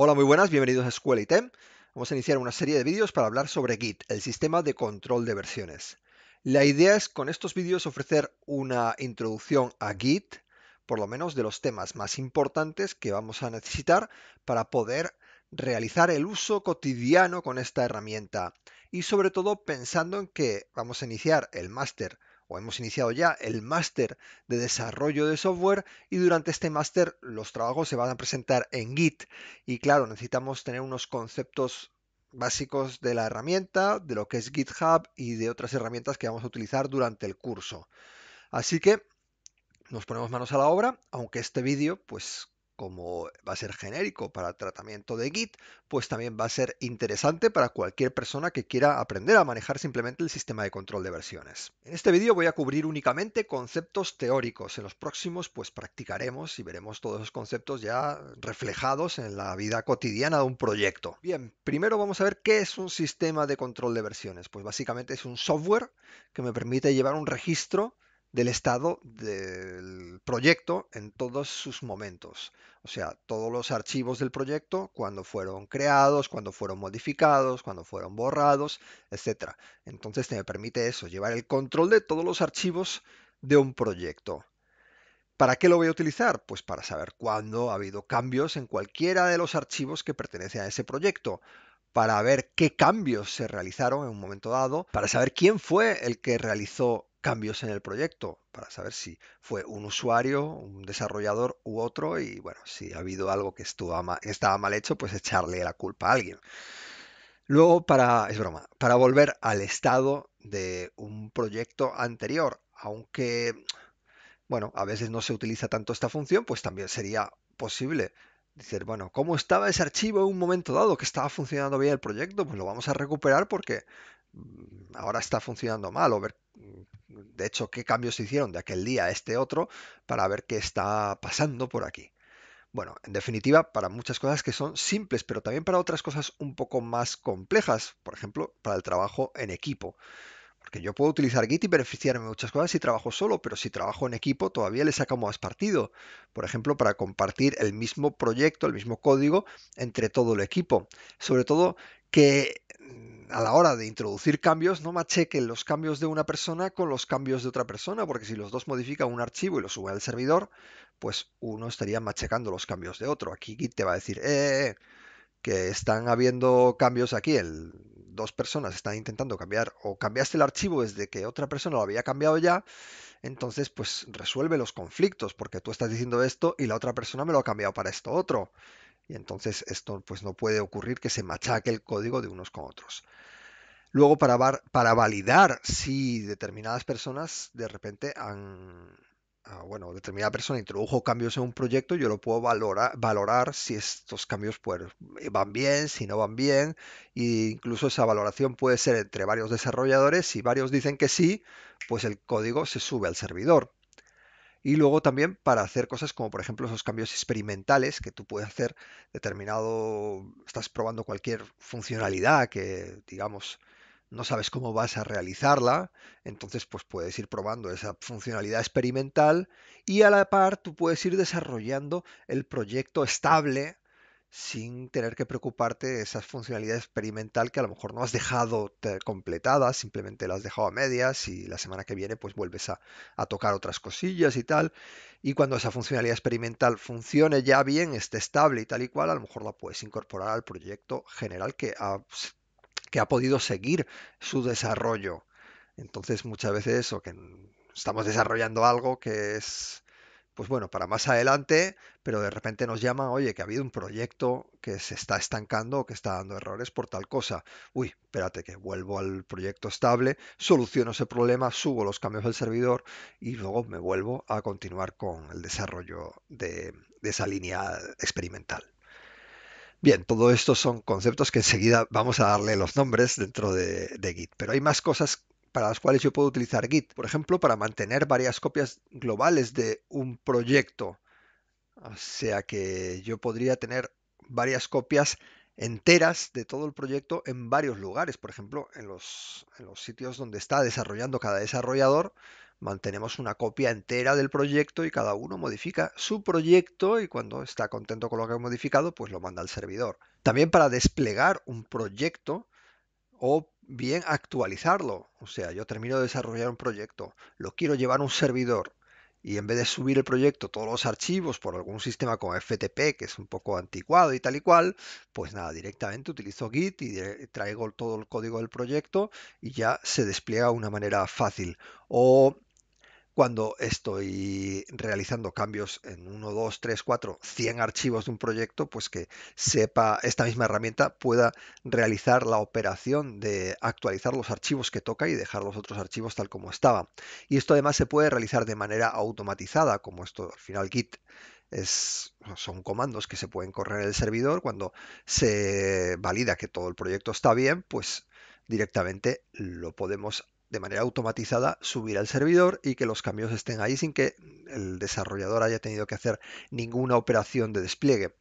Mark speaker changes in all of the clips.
Speaker 1: Hola, muy buenas, bienvenidos a Escuela ITEM. Vamos a iniciar una serie de vídeos para hablar sobre Git, el sistema de control de versiones. La idea es con estos vídeos ofrecer una introducción a Git, por lo menos de los temas más importantes que vamos a necesitar para poder realizar el uso cotidiano con esta herramienta. Y sobre todo pensando en que vamos a iniciar el máster o hemos iniciado ya el máster de desarrollo de software y durante este máster los trabajos se van a presentar en Git. Y claro, necesitamos tener unos conceptos básicos de la herramienta, de lo que es GitHub y de otras herramientas que vamos a utilizar durante el curso. Así que nos ponemos manos a la obra, aunque este vídeo, pues como va a ser genérico para tratamiento de Git, pues también va a ser interesante para cualquier persona que quiera aprender a manejar simplemente el sistema de control de versiones. En este vídeo voy a cubrir únicamente conceptos teóricos. En los próximos pues practicaremos y veremos todos los conceptos ya reflejados en la vida cotidiana de un proyecto. Bien, primero vamos a ver qué es un sistema de control de versiones. Pues básicamente es un software que me permite llevar un registro del estado del proyecto en todos sus momentos. O sea, todos los archivos del proyecto, cuando fueron creados, cuando fueron modificados, cuando fueron borrados, etc. Entonces te permite eso, llevar el control de todos los archivos de un proyecto. ¿Para qué lo voy a utilizar? Pues para saber cuándo ha habido cambios en cualquiera de los archivos que pertenecen a ese proyecto para ver qué cambios se realizaron en un momento dado, para saber quién fue el que realizó cambios en el proyecto para saber si fue un usuario, un desarrollador u otro y bueno, si ha habido algo que estuvo estaba mal hecho, pues echarle la culpa a alguien. Luego para, es broma, para volver al estado de un proyecto anterior, aunque bueno, a veces no se utiliza tanto esta función, pues también sería posible decir, bueno, ¿cómo estaba ese archivo en un momento dado que estaba funcionando bien el proyecto? Pues lo vamos a recuperar porque mm, ahora está funcionando mal o ver de hecho, qué cambios se hicieron de aquel día a este otro para ver qué está pasando por aquí. Bueno, en definitiva, para muchas cosas que son simples, pero también para otras cosas un poco más complejas, por ejemplo, para el trabajo en equipo. Porque yo puedo utilizar Git y beneficiarme de muchas cosas si trabajo solo, pero si trabajo en equipo todavía le saco más partido. Por ejemplo, para compartir el mismo proyecto, el mismo código entre todo el equipo. Sobre todo que a la hora de introducir cambios no machequen los cambios de una persona con los cambios de otra persona, porque si los dos modifican un archivo y lo suben al servidor, pues uno estaría machecando los cambios de otro. Aquí Git te va a decir, eh, eh, eh que están habiendo cambios aquí, dos personas están intentando cambiar o cambiaste el archivo desde que otra persona lo había cambiado ya, entonces pues resuelve los conflictos, porque tú estás diciendo esto y la otra persona me lo ha cambiado para esto otro. Y entonces esto pues no puede ocurrir que se machaque el código de unos con otros. Luego para, para validar si determinadas personas de repente han, ah, bueno, determinada persona introdujo cambios en un proyecto, yo lo puedo valorar, valorar si estos cambios pues, van bien, si no van bien, e incluso esa valoración puede ser entre varios desarrolladores, si varios dicen que sí, pues el código se sube al servidor y luego también para hacer cosas como por ejemplo esos cambios experimentales que tú puedes hacer determinado, estás probando cualquier funcionalidad que digamos no sabes cómo vas a realizarla, entonces pues puedes ir probando esa funcionalidad experimental y a la par tú puedes ir desarrollando el proyecto estable sin tener que preocuparte de esa funcionalidad experimental que a lo mejor no has dejado completada, simplemente la has dejado a medias y la semana que viene pues vuelves a, tocar otras cosillas y tal. Y cuando esa funcionalidad experimental funcione ya bien, esté estable y tal y cual, a lo mejor la puedes incorporar al proyecto general que ha, pues, que ha podido seguir su desarrollo. Entonces muchas veces o que estamos desarrollando algo que es pues bueno, para más adelante, pero de repente nos llama, oye, que ha habido un proyecto que se está estancando o que está dando errores por tal cosa. Uy, espérate que vuelvo al proyecto estable, soluciono ese problema, subo los cambios del servidor y luego me vuelvo a continuar con el desarrollo de, esa línea experimental. Bien, todo esto son conceptos que enseguida vamos a darle los nombres dentro de, de Git, pero hay más cosas para las cuales yo puedo utilizar Git, por ejemplo, para mantener varias copias globales de un proyecto. O sea que yo podría tener varias copias enteras de todo el proyecto en varios lugares, por ejemplo, en los, los sitios donde está desarrollando cada desarrollador, mantenemos una copia entera del proyecto y cada uno modifica su proyecto y cuando está contento con lo que ha modificado, pues lo manda al servidor. También para desplegar un proyecto o bien actualizarlo. O sea, yo termino de desarrollar un proyecto, lo quiero llevar a un servidor y en vez de subir el proyecto todos los archivos por algún sistema como FTP, que es un poco anticuado y tal y cual, pues nada, directamente utilizo Git y traigo todo el código del proyecto y ya se despliega de una manera fácil. O cuando estoy realizando cambios en 1, 2, 3, 4, 100 archivos de un proyecto, pues que sepa esta misma herramienta pueda realizar la operación de actualizar los archivos que toca y dejar los otros archivos tal como estaban. Y esto además se puede realizar de manera automatizada, como esto al final Git es, son comandos que se pueden correr en el servidor. Cuando se valida que todo el proyecto está bien, pues directamente lo podemos de manera automatizada subir al servidor y que los cambios estén ahí sin que el desarrollador haya tenido que hacer ninguna operación de despliegue.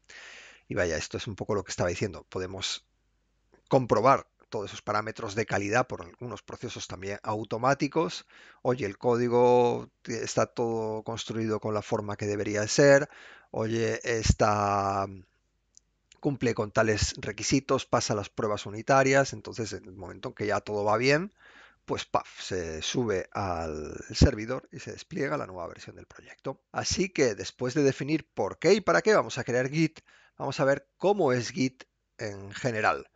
Speaker 1: Y vaya, esto es un poco lo que estaba diciendo. Podemos comprobar todos esos parámetros de calidad por algunos procesos también automáticos. Oye, el código está todo construido con la forma que debería ser. Oye, está cumple con tales requisitos, pasa las pruebas unitarias, entonces en el momento en que ya todo va bien, pues paf, se sube al servidor y se despliega la nueva versión del proyecto. Así que después de definir por qué y para qué vamos a crear Git, vamos a ver cómo es Git en general.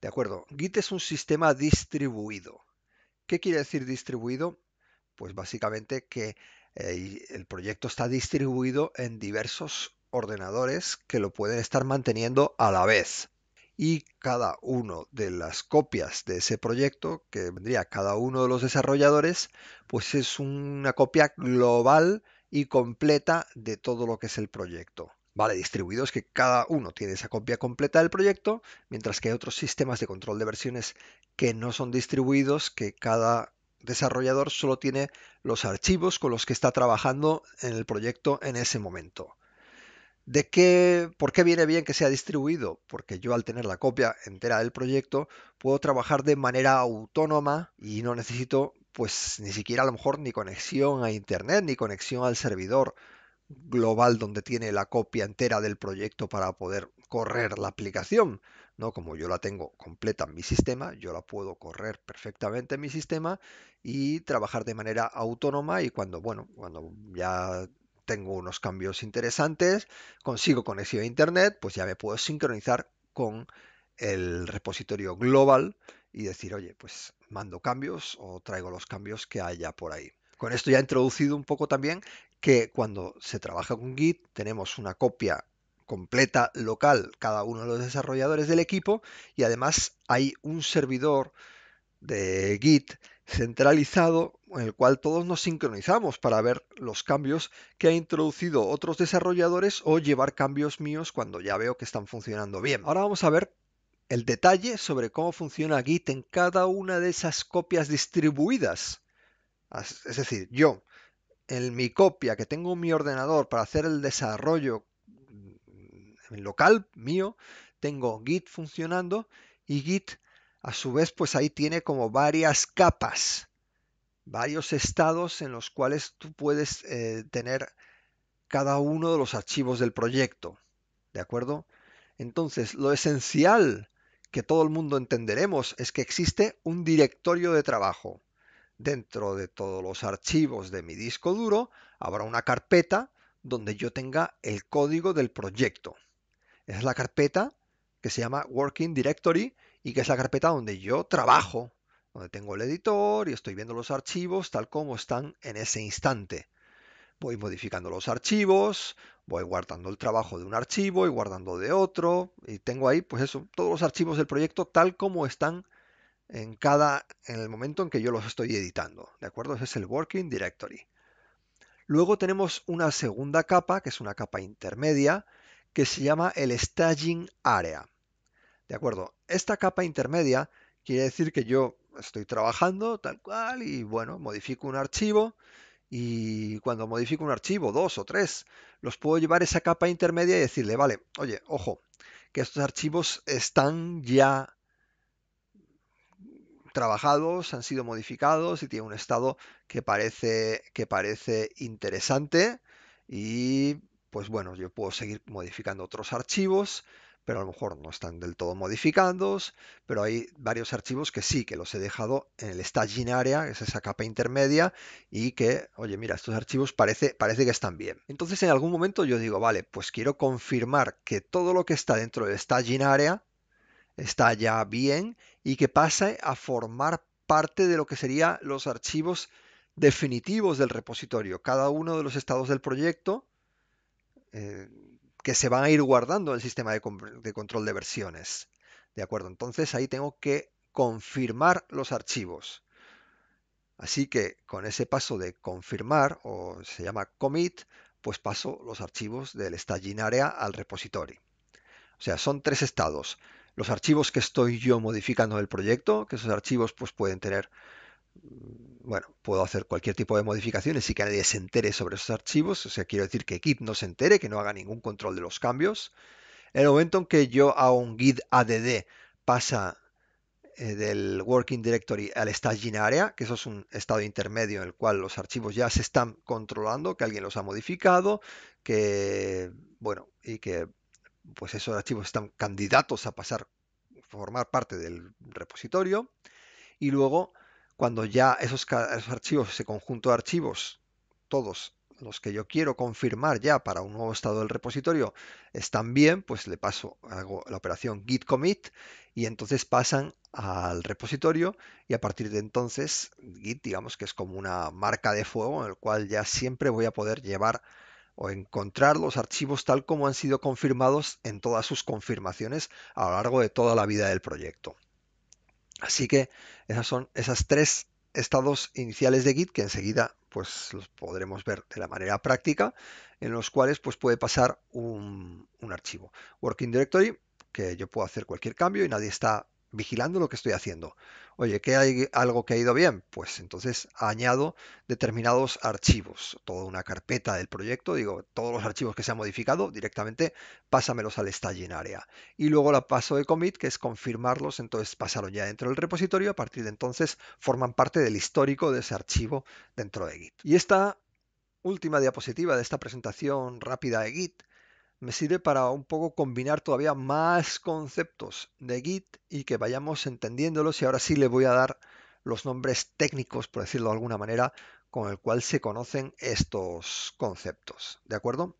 Speaker 1: De acuerdo, Git es un sistema distribuido. ¿Qué quiere decir distribuido? Pues básicamente que eh, el proyecto está distribuido en diversos ordenadores que lo pueden estar manteniendo a la vez y cada una de las copias de ese proyecto que vendría cada uno de los desarrolladores, pues es una copia global y completa de todo lo que es el proyecto. Vale, distribuidos que cada uno tiene esa copia completa del proyecto, mientras que hay otros sistemas de control de versiones que no son distribuidos, que cada desarrollador solo tiene los archivos con los que está trabajando en el proyecto en ese momento. ¿De qué, por qué viene bien que sea distribuido? Porque yo al tener la copia entera del proyecto puedo trabajar de manera autónoma y no necesito pues ni siquiera a lo mejor ni conexión a internet ni conexión al servidor global donde tiene la copia entera del proyecto para poder correr la aplicación. ¿no? Como yo la tengo completa en mi sistema, yo la puedo correr perfectamente en mi sistema y trabajar de manera autónoma y cuando, bueno, cuando ya tengo unos cambios interesantes, consigo conexión a Internet, pues ya me puedo sincronizar con el repositorio global y decir, oye, pues mando cambios o traigo los cambios que haya por ahí. Con esto ya he introducido un poco también que cuando se trabaja con Git tenemos una copia completa local cada uno de los desarrolladores del equipo y además hay un servidor de Git centralizado en el cual todos nos sincronizamos para ver los cambios que ha introducido otros desarrolladores o llevar cambios míos cuando ya veo que están funcionando bien. Ahora vamos a ver el detalle sobre cómo funciona Git en cada una de esas copias distribuidas. Es decir, yo en mi copia que tengo en mi ordenador para hacer el desarrollo local mío, tengo Git funcionando y Git a su vez, pues ahí tiene como varias capas, varios estados en los cuales tú puedes eh, tener cada uno de los archivos del proyecto. ¿De acuerdo? Entonces, lo esencial que todo el mundo entenderemos es que existe un directorio de trabajo. Dentro de todos los archivos de mi disco duro habrá una carpeta donde yo tenga el código del proyecto. Es la carpeta que se llama Working Directory y que es la carpeta donde yo trabajo, donde tengo el editor y estoy viendo los archivos tal como están en ese instante. Voy modificando los archivos, voy guardando el trabajo de un archivo y guardando de otro y tengo ahí pues eso, todos los archivos del proyecto tal como están en cada en el momento en que yo los estoy editando, ¿de acuerdo? Ese es el working directory. Luego tenemos una segunda capa, que es una capa intermedia, que se llama el staging area. De acuerdo, esta capa intermedia quiere decir que yo estoy trabajando tal cual y bueno, modifico un archivo y cuando modifico un archivo, dos o tres, los puedo llevar esa capa intermedia y decirle, vale, oye, ojo, que estos archivos están ya trabajados, han sido modificados y tienen un estado que parece, que parece interesante y pues bueno, yo puedo seguir modificando otros archivos pero a lo mejor no están del todo modificados, pero hay varios archivos que sí, que los he dejado en el staging area, que es esa capa intermedia, y que, oye, mira, estos archivos parece, parece que están bien. Entonces en algún momento yo digo, vale, pues quiero confirmar que todo lo que está dentro del staging area está ya bien y que pase a formar parte de lo que serían los archivos definitivos del repositorio. Cada uno de los estados del proyecto eh, que se van a ir guardando en el sistema de, control de versiones. ¿De acuerdo? Entonces ahí tengo que confirmar los archivos. Así que con ese paso de confirmar, o se llama commit, pues paso los archivos del staging area al repository. O sea, son tres estados. Los archivos que estoy yo modificando del proyecto, que esos archivos pues pueden tener bueno, puedo hacer cualquier tipo de modificaciones y que nadie se entere sobre esos archivos. O sea, quiero decir que Git no se entere, que no haga ningún control de los cambios. En el momento en que yo hago un Git ADD pasa eh, del Working Directory al Staging Area, que eso es un estado intermedio en el cual los archivos ya se están controlando, que alguien los ha modificado, que, bueno, y que pues esos archivos están candidatos a pasar, formar parte del repositorio. Y luego cuando ya esos, archivos, ese conjunto de archivos, todos los que yo quiero confirmar ya para un nuevo estado del repositorio están bien, pues le paso, hago la operación git commit y entonces pasan al repositorio y a partir de entonces git digamos que es como una marca de fuego en el cual ya siempre voy a poder llevar o encontrar los archivos tal como han sido confirmados en todas sus confirmaciones a lo largo de toda la vida del proyecto. Así que esas son esas tres estados iniciales de Git que enseguida pues los podremos ver de la manera práctica en los cuales pues puede pasar un, un archivo. Working Directory, que yo puedo hacer cualquier cambio y nadie está vigilando lo que estoy haciendo. Oye, ¿qué hay algo que ha ido bien? Pues entonces añado determinados archivos, toda una carpeta del proyecto, digo, todos los archivos que se han modificado directamente, pásamelos al staging area. Y luego la paso de commit, que es confirmarlos, entonces pasaron ya dentro del repositorio, a partir de entonces forman parte del histórico de ese archivo dentro de Git. Y esta última diapositiva de esta presentación rápida de Git me sirve para un poco combinar todavía más conceptos de Git y que vayamos entendiéndolos y ahora sí le voy a dar los nombres técnicos, por decirlo de alguna manera, con el cual se conocen estos conceptos. ¿De acuerdo?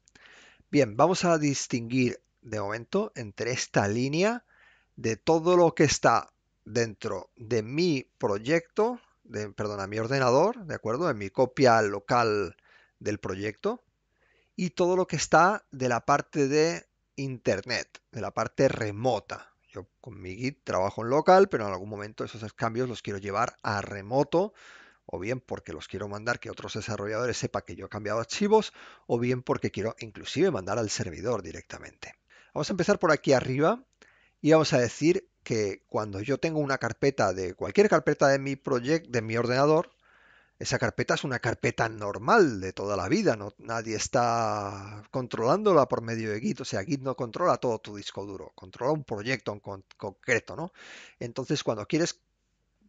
Speaker 1: Bien, vamos a distinguir de momento entre esta línea de todo lo que está dentro de mi proyecto, de, perdón, a mi ordenador, ¿de acuerdo? En mi copia local del proyecto y todo lo que está de la parte de Internet, de la parte remota. Yo con mi Git trabajo en local, pero en algún momento esos cambios los quiero llevar a remoto, o bien porque los quiero mandar que otros desarrolladores sepa que yo he cambiado archivos, o bien porque quiero inclusive mandar al servidor directamente. Vamos a empezar por aquí arriba y vamos a decir que cuando yo tengo una carpeta de cualquier carpeta de mi proyecto, de mi ordenador, esa carpeta es una carpeta normal de toda la vida, no, nadie está controlándola por medio de Git, o sea, Git no controla todo tu disco duro, controla un proyecto en concreto, ¿no? Entonces, cuando quieres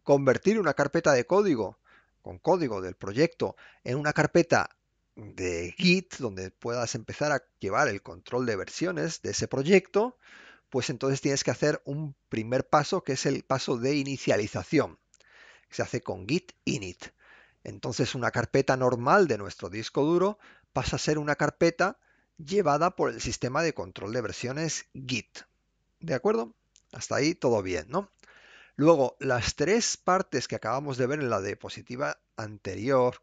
Speaker 1: convertir una carpeta de código, con código del proyecto, en una carpeta de Git, donde puedas empezar a llevar el control de versiones de ese proyecto, pues entonces tienes que hacer un primer paso que es el paso de inicialización. Se hace con git init. Entonces una carpeta normal de nuestro disco duro pasa a ser una carpeta llevada por el sistema de control de versiones Git. ¿De acuerdo? Hasta ahí todo bien, ¿no? Luego, las tres partes que acabamos de ver en la diapositiva anterior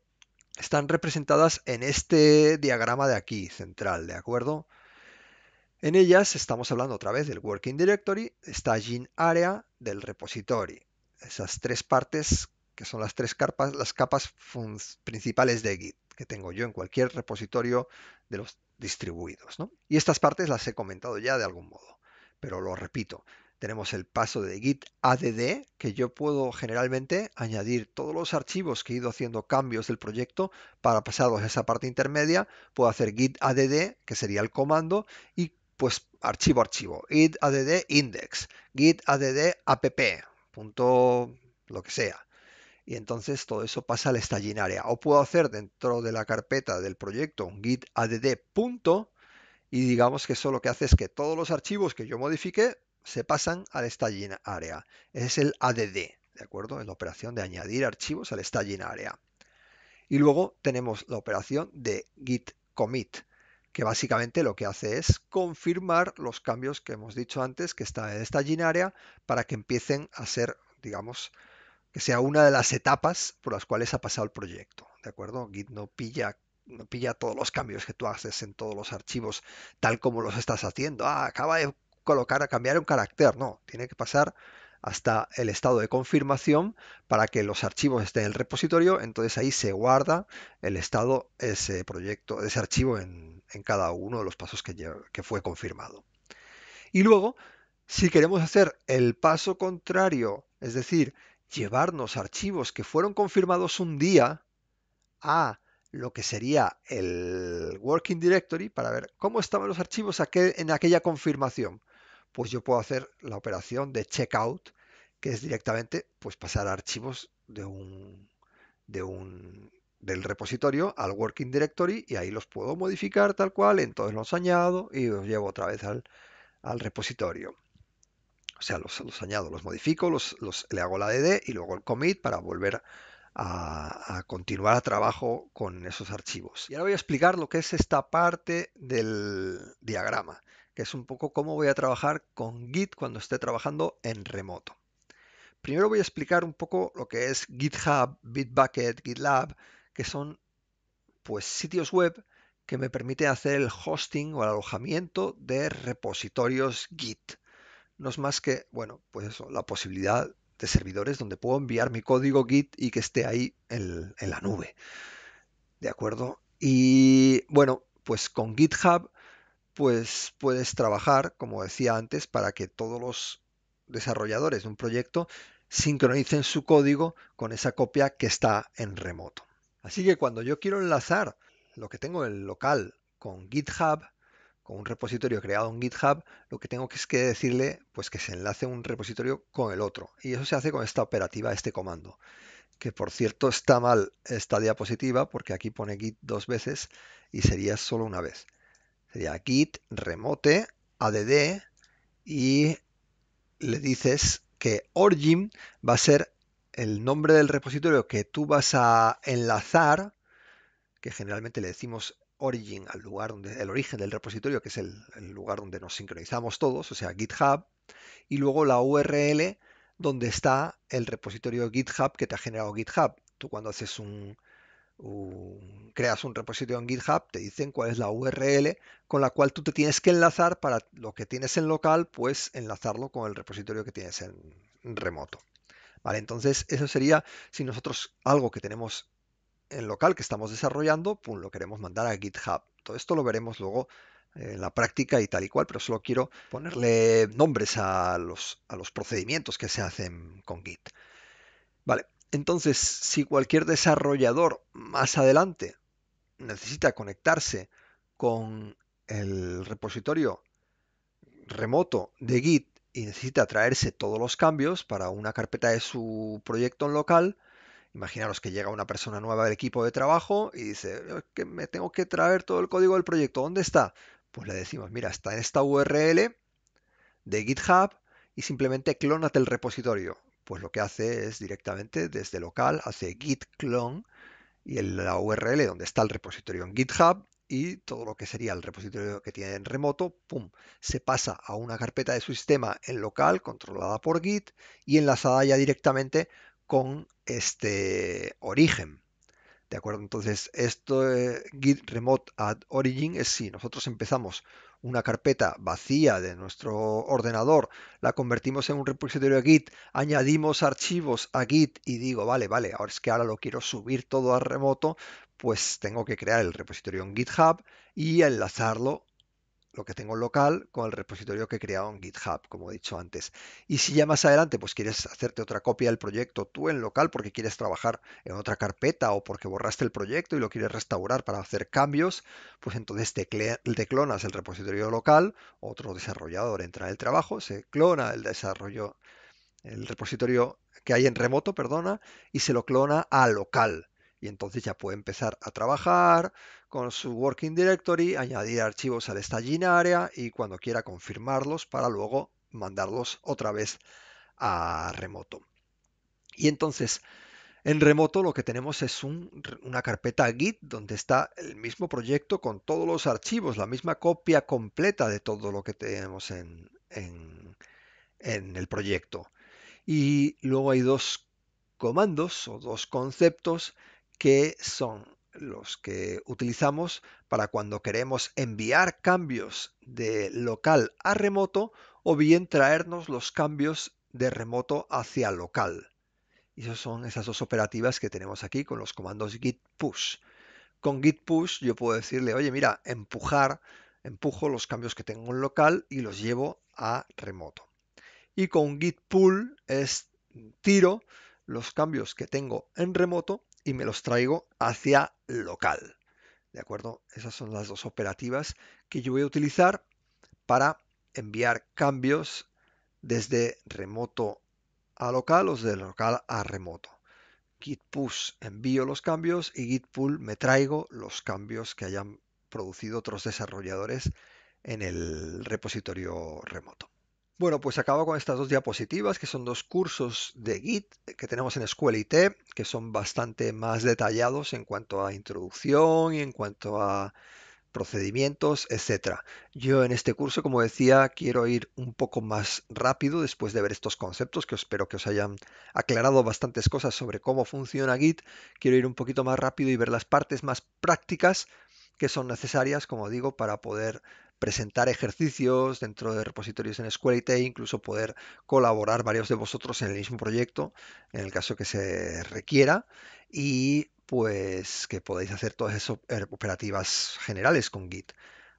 Speaker 1: están representadas en este diagrama de aquí, central, ¿de acuerdo? En ellas estamos hablando otra vez del Working Directory, Staging Area, del repository. Esas tres partes que son las tres capas, las capas principales de Git que tengo yo en cualquier repositorio de los distribuidos. Y estas partes las he comentado ya de algún modo, pero lo repito. Tenemos el paso de git add, que yo puedo generalmente añadir todos los archivos que he ido haciendo cambios del proyecto para pasarlos a esa parte intermedia. Puedo hacer git add, que sería el comando, y pues archivo archivo. git add index, git add app, punto lo que sea y entonces todo eso pasa al la área O puedo hacer dentro de la carpeta del proyecto un git add punto y digamos que eso lo que hace es que todos los archivos que yo modifique se pasan al la área Ese es el add, ¿de acuerdo? Es la operación de añadir archivos al la área Y luego tenemos la operación de git commit que básicamente lo que hace es confirmar los cambios que hemos dicho antes que está en staging área para que empiecen a ser, digamos, que sea una de las etapas por las cuales ha pasado el proyecto, ¿de acuerdo? Git no pilla no pilla todos los cambios que tú haces en todos los archivos tal como los estás haciendo. Ah, acaba de colocar a cambiar un carácter, no, tiene que pasar hasta el estado de confirmación para que los archivos estén en el repositorio, entonces ahí se guarda el estado, ese proyecto, ese archivo en, cada uno de los pasos que, que fue confirmado. Y luego, si queremos hacer el paso contrario, es decir, llevarnos archivos que fueron confirmados un día a lo que sería el Working Directory para ver cómo estaban los archivos en aquella confirmación. Pues yo puedo hacer la operación de checkout, que es directamente pues, pasar archivos de un, de del repositorio al Working Directory y ahí los puedo modificar tal cual, entonces los añado y los llevo otra vez al repositorio. O sea, los, añado, los modifico, le hago la DD y luego el commit para volver a, continuar a trabajo con esos archivos. Y ahora voy a explicar lo que es esta parte del diagrama, que es un poco cómo voy a trabajar con Git cuando esté trabajando en remoto. Primero voy a explicar un poco lo que es GitHub, Bitbucket, GitLab, que son pues sitios web que me permiten hacer el hosting o el alojamiento de repositorios Git no es más que, bueno, pues la posibilidad de servidores donde puedo enviar mi código Git y que esté ahí en, en la nube. ¿De acuerdo? Y bueno, pues con GitHub pues puedes trabajar, como decía antes, para que todos los desarrolladores de un proyecto sincronicen su código con esa copia que está en remoto. Así que cuando yo quiero enlazar lo que tengo en local con GitHub, con un repositorio creado en GitHub, lo que tengo que es que decirle pues que se enlace un repositorio con el otro. Y eso se hace con esta operativa, este comando. Que por cierto está mal esta diapositiva porque aquí pone git dos veces y sería solo una vez. Sería git remote add y le dices que origin va a ser el nombre del repositorio que tú vas a enlazar, que generalmente le decimos origin al lugar donde el origen del repositorio, que es el, lugar donde nos sincronizamos todos, o sea, GitHub, y luego la URL donde está el repositorio GitHub que te ha generado GitHub. Tú cuando haces un, creas un repositorio en GitHub, te dicen cuál es la URL con la cual tú te tienes que enlazar para lo que tienes en local, pues enlazarlo con el repositorio que tienes en, remoto. Vale, entonces eso sería si nosotros algo que tenemos el local que estamos desarrollando, lo queremos mandar a GitHub. Todo esto lo veremos luego eh, en la práctica y tal y cual, pero solo quiero ponerle nombres a los, a los procedimientos que se hacen con Git. Vale, entonces, si cualquier desarrollador más adelante necesita conectarse con el repositorio remoto de Git y necesita traerse todos los cambios para una carpeta de su proyecto en local, Imaginaros que llega una persona nueva del equipo de trabajo y dice, que me tengo que traer todo el código del proyecto, ¿dónde está? Pues le decimos, mira, está en esta URL de GitHub y simplemente clónate el repositorio. Pues lo que hace es directamente desde local, hace git clone y en la URL donde está el repositorio en GitHub y todo lo que sería el repositorio que tiene en remoto, pum, se pasa a una carpeta de su sistema en local controlada por Git y enlazada ya directamente con este origen. ¿De acuerdo? Entonces, esto eh, Git Remote at Origin es si nosotros empezamos una carpeta vacía de nuestro ordenador, la convertimos en un repositorio Git, añadimos archivos a Git y digo, vale, vale, ahora es que ahora lo quiero subir todo a remoto, pues tengo que crear el repositorio en GitHub y enlazarlo lo que tengo local con el repositorio que he creado en GitHub, como he dicho antes. Y si ya más adelante pues quieres hacerte otra copia del proyecto tú en local porque quieres trabajar en otra carpeta o porque borraste el proyecto y lo quieres restaurar para hacer cambios, pues entonces te, te clonas el repositorio local, otro desarrollador entra en el trabajo, se clona el desarrollo el repositorio que hay en remoto, perdona, y se lo clona a local y entonces ya puede empezar a trabajar con su Working Directory, añadir archivos al Staging y cuando quiera confirmarlos para luego mandarlos otra vez a remoto. Y entonces, en remoto lo que tenemos es una carpeta Git donde está el mismo proyecto con todos los archivos, la misma copia completa de todo lo que tenemos en, en el proyecto. Y luego hay dos comandos o dos conceptos que son los que utilizamos para cuando queremos enviar cambios de local a remoto o bien traernos los cambios de remoto hacia local. Y esas son esas dos operativas que tenemos aquí con los comandos git push. Con git push yo puedo decirle, oye, mira, empujar, empujo los cambios que tengo en local y los llevo a remoto. Y con git pull es tiro los cambios que tengo en remoto y me los traigo hacia local. ¿De acuerdo? Esas son las dos operativas que yo voy a utilizar para enviar cambios desde remoto a local o desde local a remoto. Git push envío los cambios y git pull me traigo los cambios que hayan producido otros desarrolladores en el repositorio remoto. Bueno, pues acabo con estas dos diapositivas, que son dos cursos de Git eh, que tenemos en Escuela IT, que son bastante más detallados en cuanto a introducción y en cuanto a procedimientos, etc. Yo en este curso, como decía, quiero ir un poco más rápido después de ver estos conceptos, que espero que os hayan aclarado bastantes cosas sobre cómo funciona Git. Quiero ir un poquito más rápido y ver las partes más prácticas que son necesarias, como digo, para poder presentar ejercicios dentro de repositorios en e incluso poder colaborar varios de vosotros en el mismo proyecto, en el caso que se requiera, y pues que podáis hacer todas esas er, operativas generales con Git.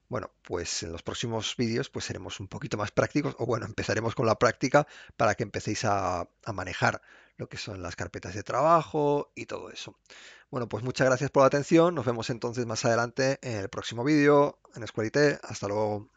Speaker 1: Bueno, pues en los próximos vídeos pues seremos un poquito más prácticos, o bueno, empezaremos con la práctica para que empecéis a manejar lo que son las carpetas de trabajo y todo eso. Bueno, pues muchas gracias por la atención. Nos vemos entonces más adelante en el próximo vídeo en Square Hasta luego.